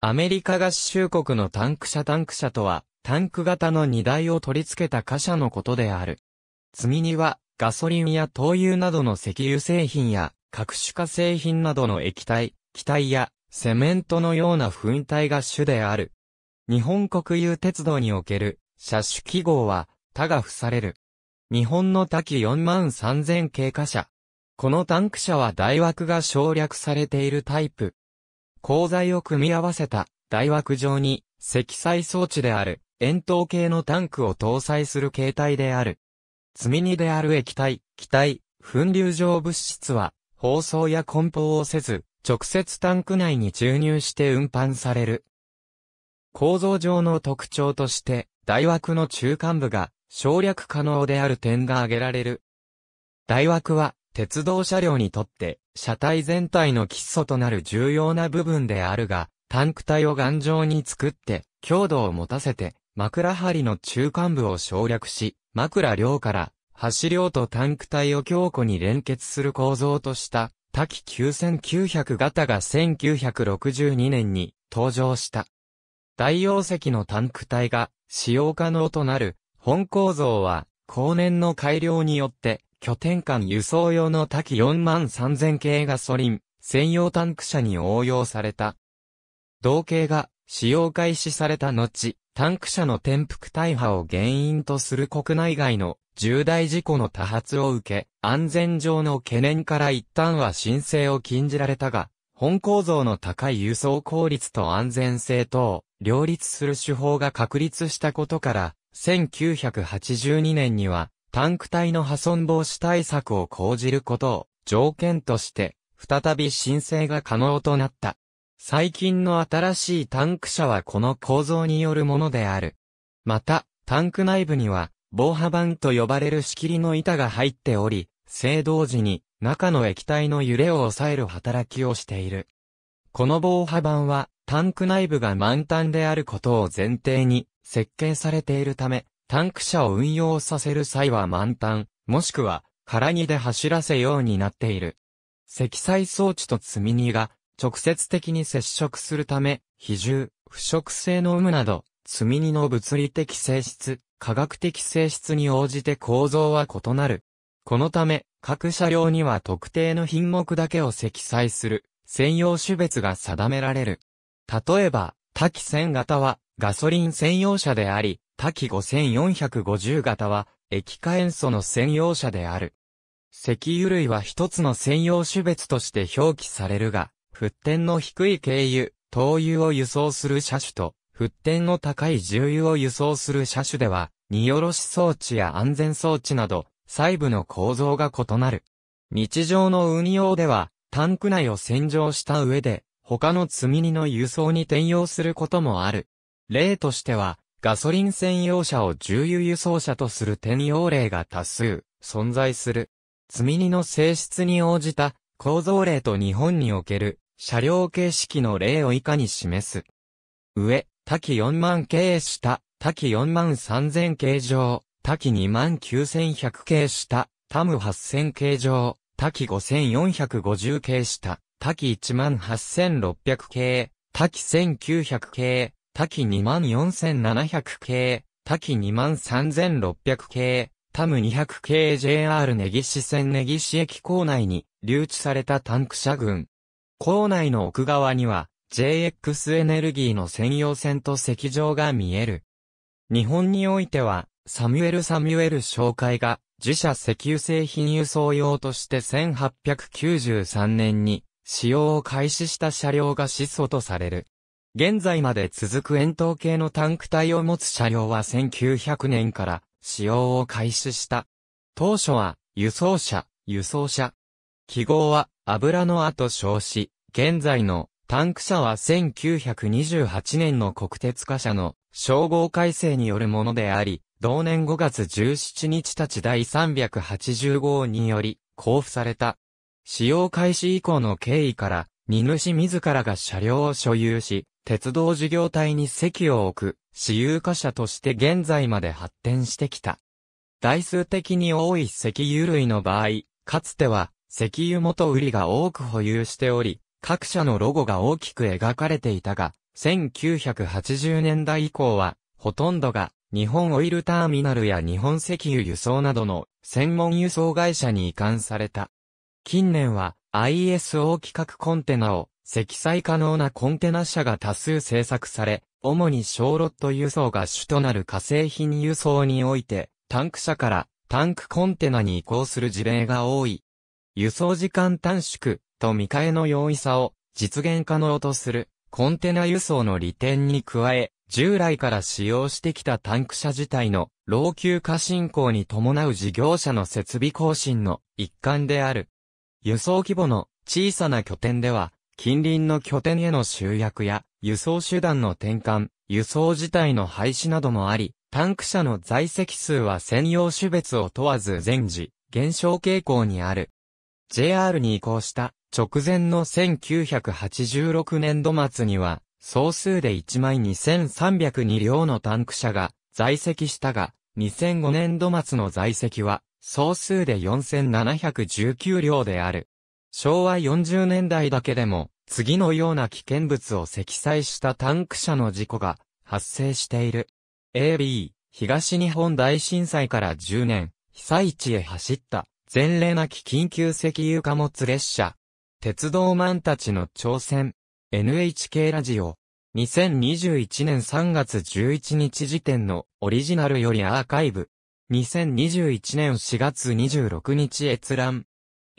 アメリカ合衆国のタンク車タンク車とは、タンク型の荷台を取り付けた貨車のことである。積み荷は、ガソリンや灯油などの石油製品や、各種化製品などの液体、気体や、セメントのような粉体が主である。日本国有鉄道における、車種記号は、他が付される。日本の多岐4万3000系貨車。このタンク車は大枠が省略されているタイプ。鋼材を組み合わせた大枠状に積載装置である円筒形のタンクを搭載する形態である。積み荷である液体、気体、粉流状物質は包装や梱包をせず直接タンク内に注入して運搬される。構造上の特徴として大枠の中間部が省略可能である点が挙げられる。大枠は鉄道車両にとって、車体全体の基礎となる重要な部分であるが、タンク体を頑丈に作って、強度を持たせて、枕りの中間部を省略し、枕量から、橋量とタンク体を強固に連結する構造とした、多機9900型が1962年に登場した。大容積のタンク体が使用可能となる本構造は後年の改良によって拠点間輸送用の多機4万3000系ガソリン、専用タンク車に応用された。同型が使用開始された後、タンク車の転覆大破を原因とする国内外の重大事故の多発を受け、安全上の懸念から一旦は申請を禁じられたが、本構造の高い輸送効率と安全性等、両立する手法が確立したことから、1982年にはタンク体の破損防止対策を講じることを条件として、再び申請が可能となった。最近の新しいタンク車はこの構造によるものである。また、タンク内部には、防波板と呼ばれる仕切りの板が入っており、制動時に中の液体の揺れを抑える働きをしている。この防波板は、タンク内部が満タンであることを前提に設計されているため、タンク車を運用させる際は満タン、もしくは空荷で走らせようになっている。積載装置と積み荷が直接的に接触するため、比重、腐食性の有無など、積み荷の物理的性質、科学的性質に応じて構造は異なる。このため、各車両には特定の品目だけを積載する、専用種別が定められる。例えば、多機線型はガソリン専用車であり、滝5450型は、液化塩素の専用車である。石油類は一つの専用種別として表記されるが、沸点の低い軽油、灯油を輸送する車種と、沸点の高い重油を輸送する車種では、荷下ろし装置や安全装置など、細部の構造が異なる。日常の運用では、タンク内を洗浄した上で、他の積み荷の輸送に転用することもある。例としては、ガソリン専用車を重油輸送車とする転用例が多数存在する。積み荷の性質に応じた構造例と日本における車両形式の例を以下に示す。上、多機4万系下、多機4万3000系上、多機2万9100系下、タム8000系上、多機5450系下、多機18600系、多機1900系、多岐24700系、多岐23600系、タム200系 JR 根岸線根岸駅構内に留置されたタンク車群。構内の奥側には JX エネルギーの専用線と石場が見える。日本においては、サミュエル・サミュエル紹介が自社石油製品輸送用として1893年に使用を開始した車両が始祖とされる。現在まで続く円筒形のタンク体を持つ車両は1900年から使用を開始した。当初は輸送車、輸送車。記号は油の後称し、現在のタンク車は1928年の国鉄貨車の称号改正によるものであり、同年5月17日たち第380号により交付された。使用開始以降の経緯から、荷主自らが車両を所有し、鉄道事業体に席を置く、私有化者として現在まで発展してきた。台数的に多い石油類の場合、かつては、石油元売りが多く保有しており、各社のロゴが大きく描かれていたが、1980年代以降は、ほとんどが日本オイルターミナルや日本石油輸送などの専門輸送会社に移管された。近年は ISO 規格コンテナを積載可能なコンテナ車が多数製作され、主に小ロット輸送が主となる化成品輸送において、タンク車からタンクコンテナに移行する事例が多い。輸送時間短縮と見替えの容易さを実現可能とするコンテナ輸送の利点に加え、従来から使用してきたタンク車自体の老朽化進行に伴う事業者の設備更新の一環である。輸送規模の小さな拠点では、近隣の拠点への集約や、輸送手段の転換、輸送自体の廃止などもあり、タンク車の在籍数は専用種別を問わず全時、減少傾向にある。JR に移行した直前の1986年度末には、総数で12,302両のタンク車が在籍したが、2005年度末の在籍は、総数で4,719両である。昭和40年代だけでも、次のような危険物を積載したタンク車の事故が発生している。AB、東日本大震災から10年、被災地へ走った前例なき緊急石油貨物列車。鉄道マンたちの挑戦。NHK ラジオ。2021年3月11日時点のオリジナルよりアーカイブ。2021年4月26日閲覧。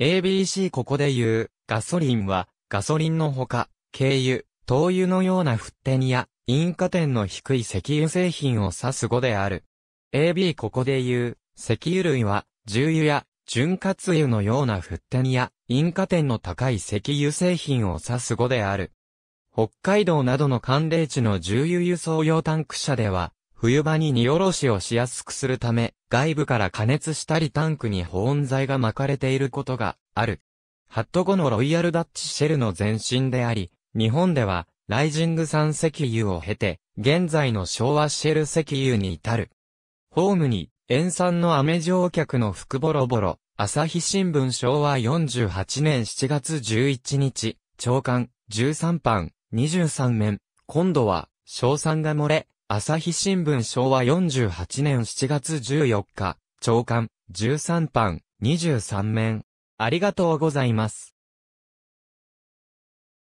ABC ここで言う、ガソリンは、ガソリンのほか、軽油、灯油のようなフッテニや、引火点の低い石油製品を指す語である。AB ここで言う、石油類は、重油や、潤滑油のようなフッテニや、引火点の高い石油製品を指す語である。北海道などの寒冷地の重油輸送用タンク車では、冬場に荷下ろしをしやすくするため、外部から加熱したりタンクに保温材が巻かれていることがある。ハット後のロイヤルダッチシェルの前身であり、日本では、ライジング産石油を経て、現在の昭和シェル石油に至る。ホームに、塩酸の飴乗客の福ボロボロ、朝日新聞昭和48年7月11日、長官、13班、23面、今度は、硝酸が漏れ、朝日新聞昭和48年7月14日、朝刊、13版、23面。ありがとうございます。